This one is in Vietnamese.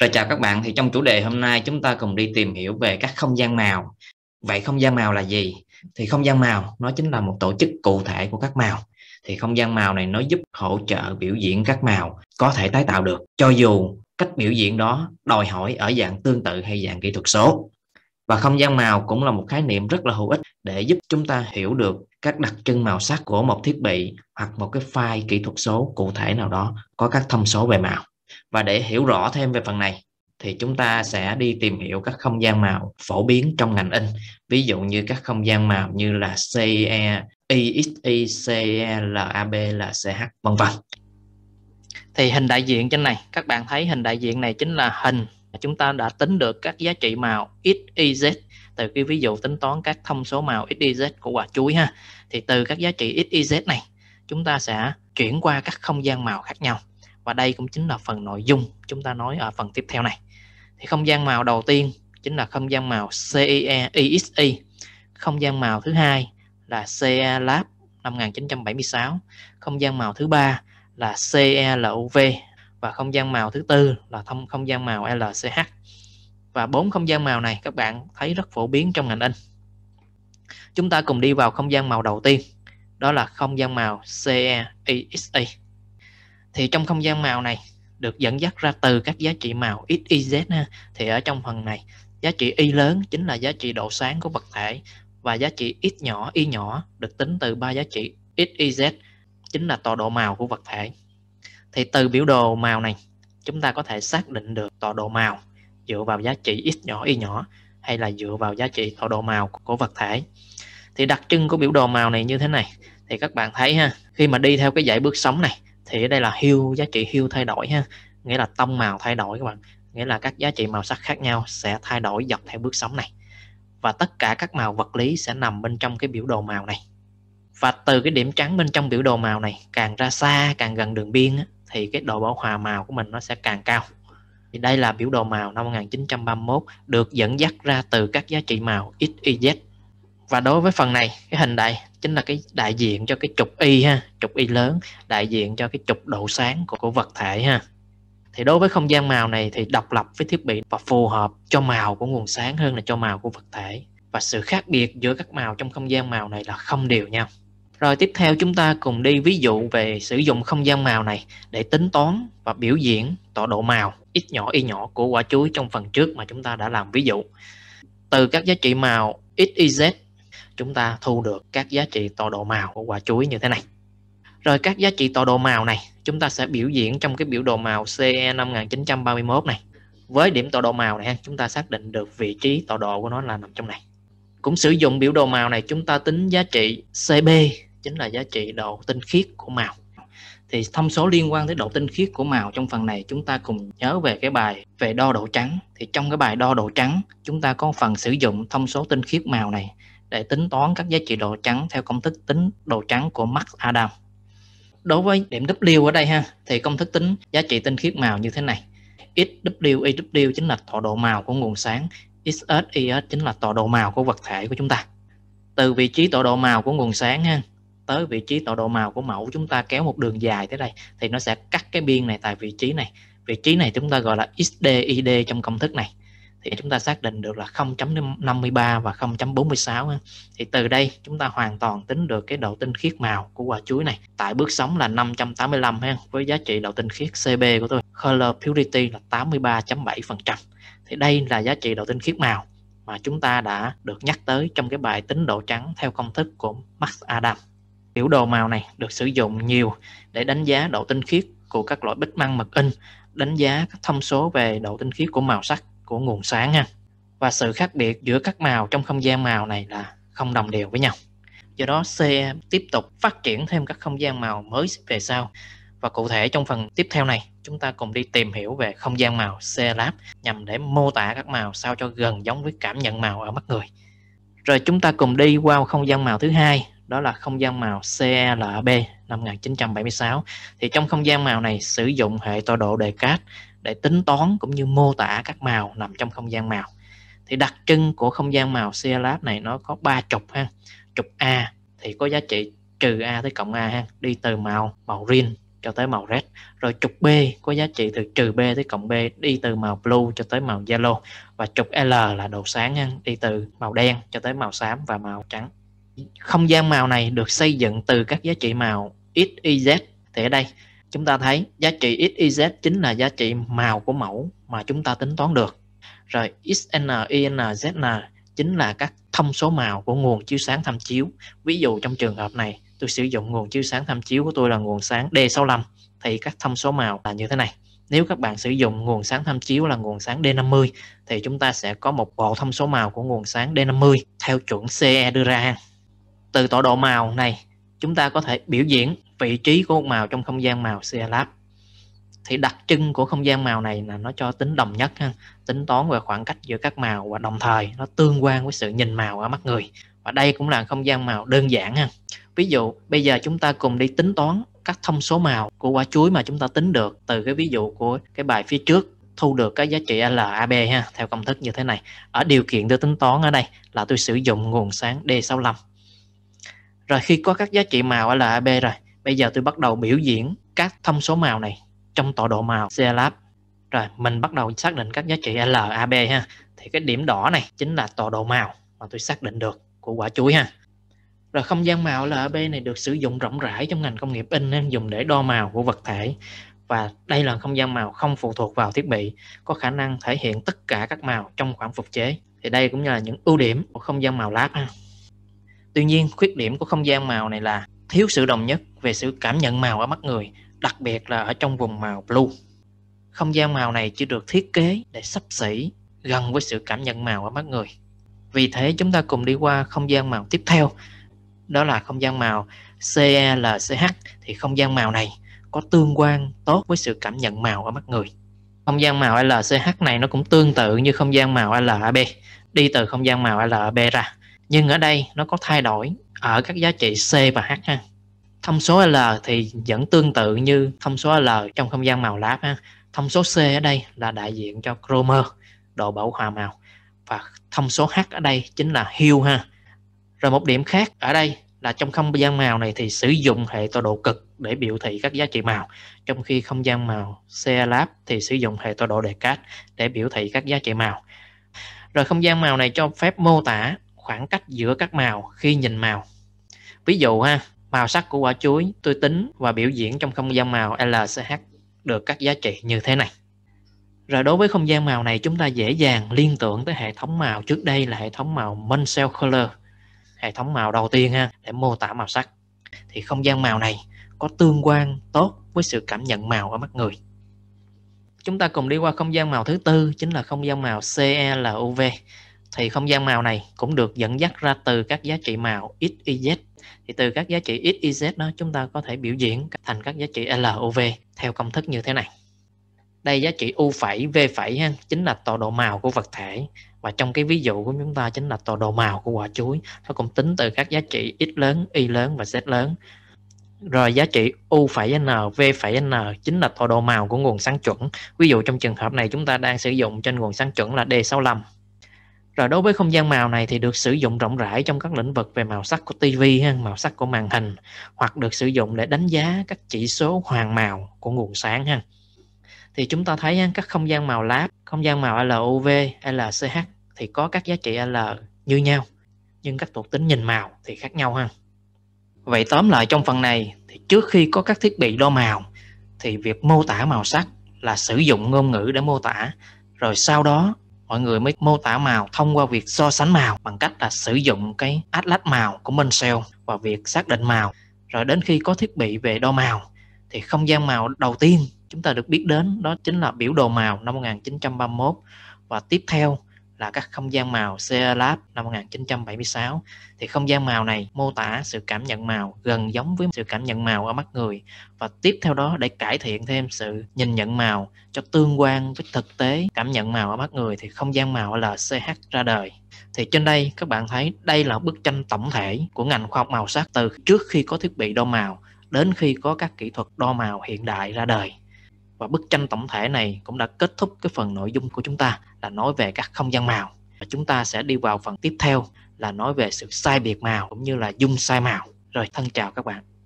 Rồi chào các bạn, thì trong chủ đề hôm nay chúng ta cùng đi tìm hiểu về các không gian màu. Vậy không gian màu là gì? Thì không gian màu nó chính là một tổ chức cụ thể của các màu. Thì không gian màu này nó giúp hỗ trợ biểu diễn các màu có thể tái tạo được cho dù cách biểu diễn đó đòi hỏi ở dạng tương tự hay dạng kỹ thuật số. Và không gian màu cũng là một khái niệm rất là hữu ích để giúp chúng ta hiểu được các đặc trưng màu sắc của một thiết bị hoặc một cái file kỹ thuật số cụ thể nào đó có các thông số về màu và để hiểu rõ thêm về phần này thì chúng ta sẽ đi tìm hiểu các không gian màu phổ biến trong ngành in ví dụ như các không gian màu như là CE, EXE, CE, LAB, LCH vân vân thì hình đại diện trên này các bạn thấy hình đại diện này chính là hình chúng ta đã tính được các giá trị màu XYZ từ cái ví dụ tính toán các thông số màu XYZ của quả chuối ha thì từ các giá trị XYZ này chúng ta sẽ chuyển qua các không gian màu khác nhau và đây cũng chính là phần nội dung chúng ta nói ở phần tiếp theo này thì không gian màu đầu tiên chính là không gian màu CIE không gian màu thứ hai là CE Lab 1976 không gian màu thứ ba là CELUV và không gian màu thứ tư là thông không gian màu LCH và bốn không gian màu này các bạn thấy rất phổ biến trong ngành in chúng ta cùng đi vào không gian màu đầu tiên đó là không gian màu CEXA thì trong không gian màu này được dẫn dắt ra từ các giá trị màu x y z ha thì ở trong phần này giá trị y lớn chính là giá trị độ sáng của vật thể và giá trị x nhỏ y nhỏ được tính từ ba giá trị x y z chính là tọa độ màu của vật thể thì từ biểu đồ màu này chúng ta có thể xác định được tọa độ màu dựa vào giá trị x nhỏ y nhỏ hay là dựa vào giá trị tọa độ màu của vật thể thì đặc trưng của biểu đồ màu này như thế này thì các bạn thấy ha khi mà đi theo cái dãy bước sóng này thì ở đây là hue giá trị hue thay đổi ha nghĩa là tông màu thay đổi các bạn nghĩa là các giá trị màu sắc khác nhau sẽ thay đổi dọc theo bước sóng này và tất cả các màu vật lý sẽ nằm bên trong cái biểu đồ màu này và từ cái điểm trắng bên trong biểu đồ màu này càng ra xa càng gần đường biên thì cái độ bảo hòa màu của mình nó sẽ càng cao thì đây là biểu đồ màu năm 1931 được dẫn dắt ra từ các giá trị màu x y z và đối với phần này cái hình đây chính là cái đại diện cho cái trục y ha trục y lớn đại diện cho cái trục độ sáng của, của vật thể ha thì đối với không gian màu này thì độc lập với thiết bị và phù hợp cho màu của nguồn sáng hơn là cho màu của vật thể và sự khác biệt giữa các màu trong không gian màu này là không đều nhau rồi tiếp theo chúng ta cùng đi ví dụ về sử dụng không gian màu này để tính toán và biểu diễn tọa độ màu x nhỏ y nhỏ của quả chuối trong phần trước mà chúng ta đã làm ví dụ. Từ các giá trị màu x, y, z chúng ta thu được các giá trị tọa độ màu của quả chuối như thế này. Rồi các giá trị tọa độ màu này chúng ta sẽ biểu diễn trong cái biểu đồ màu CE 5931 này. Với điểm tọa độ màu này chúng ta xác định được vị trí tọa độ của nó là nằm trong này. Cũng sử dụng biểu đồ màu này chúng ta tính giá trị CB chính là giá trị độ tinh khiết của màu. Thì thông số liên quan tới độ tinh khiết của màu trong phần này chúng ta cùng nhớ về cái bài về đo độ trắng. Thì trong cái bài đo độ trắng chúng ta có phần sử dụng thông số tinh khiết màu này để tính toán các giá trị độ trắng theo công thức tính độ trắng của Max Adam. Đối với điểm W ở đây ha, thì công thức tính giá trị tinh khiết màu như thế này. XWIW chính là tọa độ màu của nguồn sáng, XSIS chính là tọa độ màu của vật thể của chúng ta. Từ vị trí tọa độ màu của nguồn sáng ha, tới vị trí tọa độ màu của mẫu chúng ta kéo một đường dài tới đây thì nó sẽ cắt cái biên này tại vị trí này. Vị trí này chúng ta gọi là XDID trong công thức này thì chúng ta xác định được là 0.53 và 0.46 thì từ đây chúng ta hoàn toàn tính được cái độ tinh khiết màu của quả chuối này tại bước sóng là 585 ha với giá trị độ tinh khiết CB của tôi color purity là 83.7% thì đây là giá trị độ tinh khiết màu mà chúng ta đã được nhắc tới trong cái bài tính độ trắng theo công thức của Max Adam biểu đồ màu này được sử dụng nhiều để đánh giá độ tinh khiết của các loại bích măng mực in đánh giá các thông số về độ tinh khiết của màu sắc của nguồn sáng ha và sự khác biệt giữa các màu trong không gian màu này là không đồng đều với nhau do đó C tiếp tục phát triển thêm các không gian màu mới về sau và cụ thể trong phần tiếp theo này chúng ta cùng đi tìm hiểu về không gian màu C lab nhằm để mô tả các màu sao cho gần giống với cảm nhận màu ở mắt người rồi chúng ta cùng đi qua không gian màu thứ hai đó là không gian màu CLB năm 1976 thì trong không gian màu này sử dụng hệ tọa độ đề cát để tính toán cũng như mô tả các màu nằm trong không gian màu thì đặc trưng của không gian màu CLB này nó có ba trục ha trục A thì có giá trị trừ A tới cộng A ha đi từ màu màu green cho tới màu red rồi trục B có giá trị từ trừ B tới cộng B đi từ màu blue cho tới màu yellow và trục L là độ sáng ha đi từ màu đen cho tới màu xám và màu trắng không gian màu này được xây dựng từ các giá trị màu x, y, z. Thì ở đây chúng ta thấy giá trị x, y, z chính là giá trị màu của mẫu mà chúng ta tính toán được. Rồi x n n z n chính là các thông số màu của nguồn chiếu sáng tham chiếu. Ví dụ trong trường hợp này tôi sử dụng nguồn chiếu sáng tham chiếu của tôi là nguồn sáng D65 thì các thông số màu là như thế này. Nếu các bạn sử dụng nguồn sáng tham chiếu là nguồn sáng D50 thì chúng ta sẽ có một bộ thông số màu của nguồn sáng D50 theo chuẩn CE đưa ra. Từ tọa độ màu này, chúng ta có thể biểu diễn vị trí của một màu trong không gian màu CLAB. Thì đặc trưng của không gian màu này là nó cho tính đồng nhất, ha, tính toán về khoảng cách giữa các màu và đồng thời nó tương quan với sự nhìn màu ở mắt người. Và đây cũng là không gian màu đơn giản. Ha. Ví dụ, bây giờ chúng ta cùng đi tính toán các thông số màu của quả chuối mà chúng ta tính được từ cái ví dụ của cái bài phía trước thu được cái giá trị LAB ha theo công thức như thế này. Ở điều kiện tôi tính toán ở đây là tôi sử dụng nguồn sáng D65 rồi khi có các giá trị màu ở LAB rồi bây giờ tôi bắt đầu biểu diễn các thông số màu này trong tọa độ màu CLAB rồi mình bắt đầu xác định các giá trị LAB ha thì cái điểm đỏ này chính là tọa độ màu mà tôi xác định được của quả chuối ha rồi không gian màu LAB này được sử dụng rộng rãi trong ngành công nghiệp in nên dùng để đo màu của vật thể và đây là không gian màu không phụ thuộc vào thiết bị có khả năng thể hiện tất cả các màu trong khoảng phục chế thì đây cũng như là những ưu điểm của không gian màu lab ha Tuy nhiên, khuyết điểm của không gian màu này là thiếu sự đồng nhất về sự cảm nhận màu ở mắt người, đặc biệt là ở trong vùng màu blue. Không gian màu này chỉ được thiết kế để sắp xỉ gần với sự cảm nhận màu ở mắt người. Vì thế chúng ta cùng đi qua không gian màu tiếp theo, đó là không gian màu CLCH thì không gian màu này có tương quan tốt với sự cảm nhận màu ở mắt người. Không gian màu LCH này nó cũng tương tự như không gian màu LAB, đi từ không gian màu LAB ra nhưng ở đây nó có thay đổi ở các giá trị C và H ha. Thông số L thì vẫn tương tự như thông số L trong không gian màu láp ha. Thông số C ở đây là đại diện cho chroma, độ bão hòa màu và thông số H ở đây chính là hue ha. Rồi một điểm khác ở đây là trong không gian màu này thì sử dụng hệ tọa độ cực để biểu thị các giá trị màu, trong khi không gian màu C lab thì sử dụng hệ tọa độ Descartes để biểu thị các giá trị màu. Rồi không gian màu này cho phép mô tả khoảng cách giữa các màu khi nhìn màu. Ví dụ ha, màu sắc của quả chuối tôi tính và biểu diễn trong không gian màu LCH được các giá trị như thế này. Rồi đối với không gian màu này chúng ta dễ dàng liên tưởng tới hệ thống màu trước đây là hệ thống màu Munsell Color, hệ thống màu đầu tiên ha để mô tả màu sắc. Thì không gian màu này có tương quan tốt với sự cảm nhận màu ở mắt người. Chúng ta cùng đi qua không gian màu thứ tư chính là không gian màu CLUV e thì không gian màu này cũng được dẫn dắt ra từ các giá trị màu x, y, z. Thì từ các giá trị x, y, z đó chúng ta có thể biểu diễn thành các giá trị L, O, V theo công thức như thế này. Đây giá trị U phẩy, V phẩy ha, chính là tọa độ màu của vật thể và trong cái ví dụ của chúng ta chính là tọa độ màu của quả chuối. Nó cũng tính từ các giá trị x lớn, y lớn và z lớn. Rồi giá trị U phẩy N, V phẩy N chính là tọa độ màu của nguồn sáng chuẩn. Ví dụ trong trường hợp này chúng ta đang sử dụng trên nguồn sáng chuẩn là D65 rồi đối với không gian màu này thì được sử dụng rộng rãi trong các lĩnh vực về màu sắc của TV, màu sắc của màn hình hoặc được sử dụng để đánh giá các chỉ số hoàng màu của nguồn sáng ha. Thì chúng ta thấy các không gian màu láp, không gian màu LUV, LCH thì có các giá trị L như nhau nhưng các thuộc tính nhìn màu thì khác nhau ha. Vậy tóm lại trong phần này thì trước khi có các thiết bị đo màu thì việc mô tả màu sắc là sử dụng ngôn ngữ để mô tả rồi sau đó mọi người mới mô tả màu thông qua việc so sánh màu bằng cách là sử dụng cái atlas màu của Minh và việc xác định màu. Rồi đến khi có thiết bị về đo màu thì không gian màu đầu tiên chúng ta được biết đến đó chính là biểu đồ màu năm 1931 và tiếp theo là các không gian màu CR Lab năm 1976 thì không gian màu này mô tả sự cảm nhận màu gần giống với sự cảm nhận màu ở mắt người và tiếp theo đó để cải thiện thêm sự nhìn nhận màu cho tương quan với thực tế cảm nhận màu ở mắt người thì không gian màu là LCH ra đời thì trên đây các bạn thấy đây là bức tranh tổng thể của ngành khoa học màu sắc từ trước khi có thiết bị đo màu đến khi có các kỹ thuật đo màu hiện đại ra đời và bức tranh tổng thể này cũng đã kết thúc cái phần nội dung của chúng ta là nói về các không gian màu và chúng ta sẽ đi vào phần tiếp theo là nói về sự sai biệt màu cũng như là dung sai màu rồi thân chào các bạn